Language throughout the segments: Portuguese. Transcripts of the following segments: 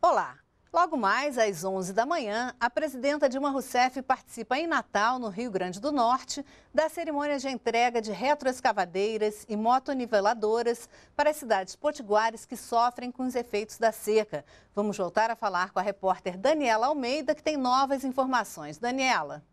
Olá! Logo mais às 11 da manhã, a presidenta Dilma Rousseff participa em Natal, no Rio Grande do Norte, da cerimônia de entrega de retroescavadeiras e motoniveladoras para as cidades potiguares que sofrem com os efeitos da seca. Vamos voltar a falar com a repórter Daniela Almeida, que tem novas informações. Daniela.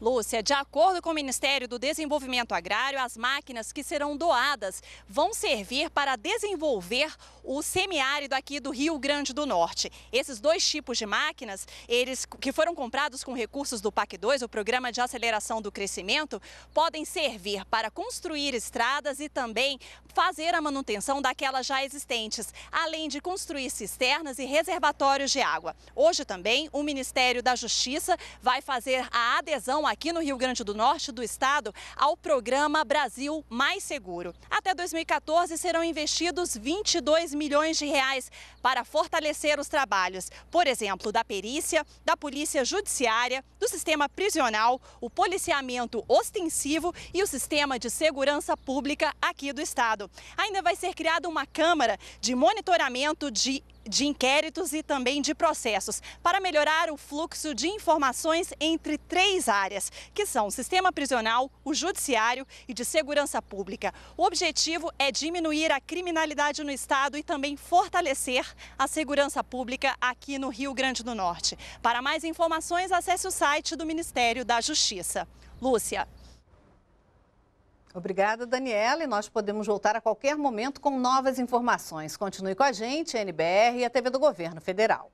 Lúcia, de acordo com o Ministério do Desenvolvimento Agrário, as máquinas que serão doadas vão servir para desenvolver o semiárido aqui do Rio Grande do Norte. Esses dois tipos de máquinas, eles que foram comprados com recursos do PAC 2, o Programa de Aceleração do Crescimento, podem servir para construir estradas e também fazer a manutenção daquelas já existentes, além de construir cisternas e reservatórios de água. Hoje também o Ministério da Justiça vai fazer a adesão aqui no Rio Grande do Norte do estado ao programa Brasil Mais Seguro. Até 2014 serão investidos 22 milhões de reais para fortalecer os trabalhos, por exemplo, da perícia, da polícia judiciária, do sistema prisional, o policiamento ostensivo e o sistema de segurança pública aqui do estado. Ainda vai ser criada uma câmara de monitoramento de de inquéritos e também de processos, para melhorar o fluxo de informações entre três áreas, que são o sistema prisional, o judiciário e de segurança pública. O objetivo é diminuir a criminalidade no estado e também fortalecer a segurança pública aqui no Rio Grande do Norte. Para mais informações, acesse o site do Ministério da Justiça. Lúcia, Obrigada, Daniela. E nós podemos voltar a qualquer momento com novas informações. Continue com a gente, a NBR e a TV do Governo Federal.